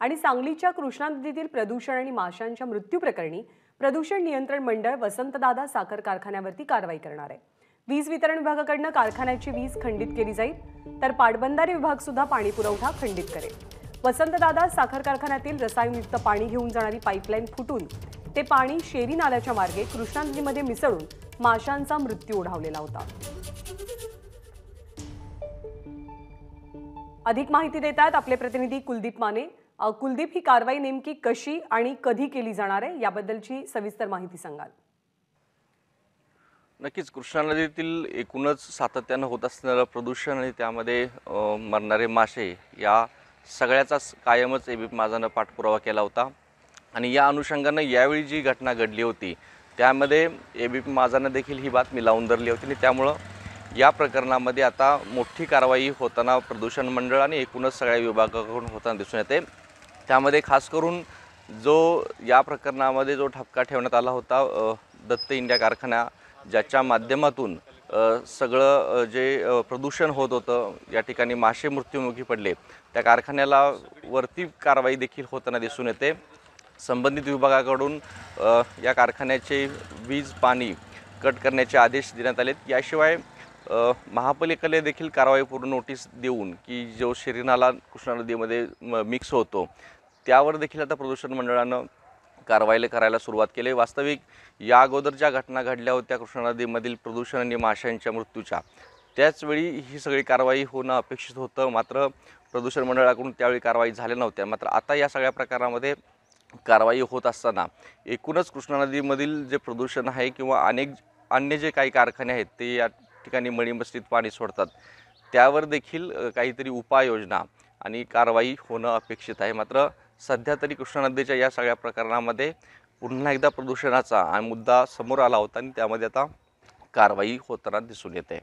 आणि सांगलीच्या कृष्णा नदीतील प्रदूषण आणि माशांच्या मृत्यू प्रकरणी प्रदूषण नियंत्रण मंडळ वसंतदादा साखर कारखान्यावरती कारवाई करणार आहे वीज वितरण विभागाकडनं कारखान्याची वीज खंडित केली जाईल तर पाटबंधारे विभाग सुद्धा पाणी पुरवठा खंडित करेल वसंतदादा साखर कारखान्यातील रसायनयुक्त पाणी घेऊन जाणारी पाईपलाईन फुटून ते पाणी शेरी नाल्याच्या मार्गे कृष्णा नदीमध्ये मिसळून माशांचा मृत्यू ओढावलेला होता अधिक माहिती देतात आपले प्रतिनिधी कुलदीप माने कुलदीप ही कारवाई नेमकी कशी आणि कधी केली जाणार आहे याबद्दलची सविस्तर माहिती सांगाल नक्कीच कृष्णा नदीतील एकूणच सातत्यानं होत असणारं प्रदूषण आणि त्यामध्ये मरणारे मासे या सगळ्याचाच कायमच ए बी माझानं पाठपुरावा केला होता आणि या अनुषंगानं यावेळी जी घटना घडली होती त्यामध्ये ए बी पी माझानं देखील ही बातमी लावून धरली होती आणि त्यामुळं या प्रकरणामध्ये आता मोठी कारवाई होताना प्रदूषण मंडळ आणि एकूणच सगळ्या विभागाकडून होताना दिसून येते त्यामध्ये खास करून जो या प्रकरणामध्ये जो ठपका ठेवण्यात आला होता दत्त इंडिया कारखाना ज्याच्या माध्यमातून सगळं जे प्रदूषण होत होतं या ठिकाणी मासे मृत्युमुखी पडले त्या कारखान्याला वरती कारवाई देखील होताना दिसून येते संबंधित विभागाकडून या कारखान्याचे वीज पाणी कट करण्याचे आदेश देण्यात आलेत याशिवाय महापालिकेला देखील कारवाईपूर्व नोटीस देऊन की जो शरीराला कृष्णा नदीमध्ये मिक्स होतो त्यावर देखील आता प्रदूषण मंडळानं कारवाईला करायला सुरुवात केली वास्तविक या अगोदर ज्या घटना घडल्या होत्या कृष्णा नदीमधील प्रदूषण आणि माशांच्या मृत्यूच्या त्याचवेळी ही सगळी कारवाई होणं अपेक्षित होतं मात्र प्रदूषण मंडळाकडून त्यावेळी कारवाई झाल्या नव्हत्या मात्र आता या सगळ्या प्रकारामध्ये कारवाई होत असताना एकूणच कृष्णा नदीमधील जे प्रदूषण आहे किंवा अनेक अन्य जे काही कारखाने आहेत ते या ठिकाणी मणिमस्तीत पाणी सोडतात त्यावर देखील काहीतरी उपाययोजना आणि कारवाई होणं अपेक्षित आहे मात्र सध्या तरी कृष्णा नदीच्या या सगळ्या प्रकरणामध्ये पुन्हा एकदा प्रदूषणाचा मुद्दा समोर आला होता आणि त्यामध्ये आता कारवाई होताना दिसून येते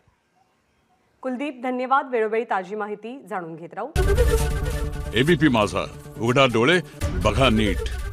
कुलदीप धन्यवाद वेळोवेळी ताजी माहिती जाणून घेत राहू एबीपी माझा उघडा डोळे बघा नीट